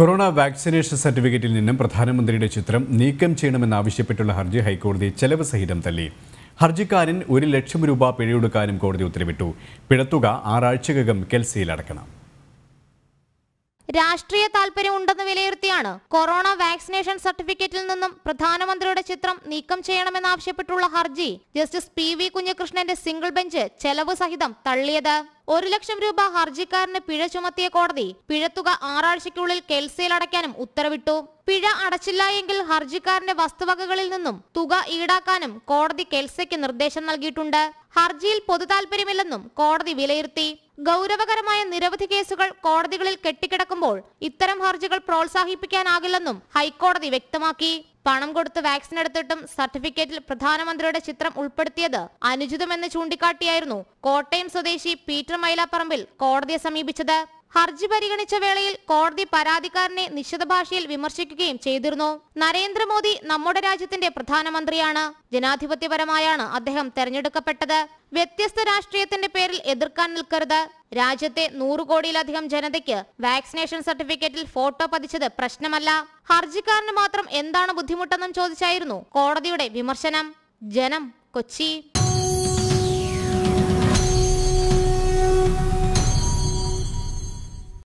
corona vaccination സർട്ടിഫിക്കറ്റിൽ നിന്നും പ്രധാനമന്ത്രിയുടെ ചിത്രം നീക്കം ചെയ്യണമെന്നാവശ്യപ്പെട്ടുള്ള ഹർജി ഹൈക്കോടതി ചെലവ് സഹിതം തള്ളി ഹർജിക്കാരൻ ഒരു ലക്ഷം രൂപ പിഴയൊടുക്കാനും കോടതി ഉത്തരവിട്ടു പിഴത്തുക ആറാഴ്ചകകം കെൽസിയിൽ അടക്കണം രാഷ്ട്രീയ ഉണ്ടെന്ന് വിലയിരുത്തിയാണ് കൊറോണ വാക്സിനേഷൻ സർട്ടിഫിക്കറ്റിൽ നിന്നും പ്രധാനമന്ത്രിയുടെ ചിത്രം നീക്കം ചെയ്യണമെന്നാവശ്യപ്പെട്ടുള്ള ഹർജി justice P V single bench ചെലവ് സഹിതം തള്ളിയത് ഒരു ലക്ഷം രൂപ ഹർജിക്കാരന് പിഴ ചുമത്തിയ കോടതി പിഴത്തുക ആറാഴ്ചയ്ക്കുള്ളിൽ കെൽസയിൽ അടയ്ക്കാനും ഉത്തരവിട്ടു പിഴ അടച്ചില്ല എങ്കിൽ ഹർജിക്കാരന്റെ വസ്തുവകകളിൽ നിന്നും തുക ഈടാക്കാനും കോടതി കെൽസയ്ക്ക് നിർദ്ദേശം നൽകിയിട്ടുണ്ട് ഹർജിയിൽ പൊതുതാൽപര്യമില്ലെന്നും കോടതി വിലയിരുത്തി ഗൗരവകരമായ നിരവധി കേസുകൾ കോടതികളിൽ കെട്ടിക്കിടക്കുമ്പോൾ ഇത്തരം ഹർജികൾ പ്രോത്സാഹിപ്പിക്കാനാകില്ലെന്നും ഹൈക്കോടതി വ്യക്തമാക്കി പണം കൊടുത്ത് വാക്സിൻ എടുത്തിട്ടും സർട്ടിഫിക്കറ്റിൽ പ്രധാനമന്ത്രിയുടെ ചിത്രം ഉൾപ്പെടുത്തിയത് അനുചിതമെന്ന് ചൂണ്ടിക്കാട്ടിയായിരുന്നു കോട്ടയം സ്വദേശി പീറ്റർ മൈലാപ്പറമ്പിൽ കോടതിയെ സമീപിച്ചത് ഹർജി പരിഗണിച്ച വേളയിൽ കോടതി പരാതിക്കാരനെ നിശ്ചിത ഭാഷയിൽ വിമർശിക്കുകയും ചെയ്തിരുന്നു നരേന്ദ്രമോദി നമ്മുടെ രാജ്യത്തിന്റെ പ്രധാനമന്ത്രിയാണ് ജനാധിപത്യപരമായാണ് അദ്ദേഹം തെരഞ്ഞെടുക്കപ്പെട്ടത് വ്യത്യസ്ത രാഷ്ട്രീയത്തിന്റെ എതിർക്കാൻ നിൽക്കരുത് രാജ്യത്തെ നൂറ് കോടിയിലധികം ജനതയ്ക്ക് വാക്സിനേഷൻ സർട്ടിഫിക്കറ്റിൽ ഫോട്ടോ പതിച്ചത് പ്രശ്നമല്ല ഹർജിക്കാരന് മാത്രം എന്താണ് ബുദ്ധിമുട്ടെന്നും ചോദിച്ചായിരുന്നു കോടതിയുടെ വിമർശനം ജനം കൊച്ചി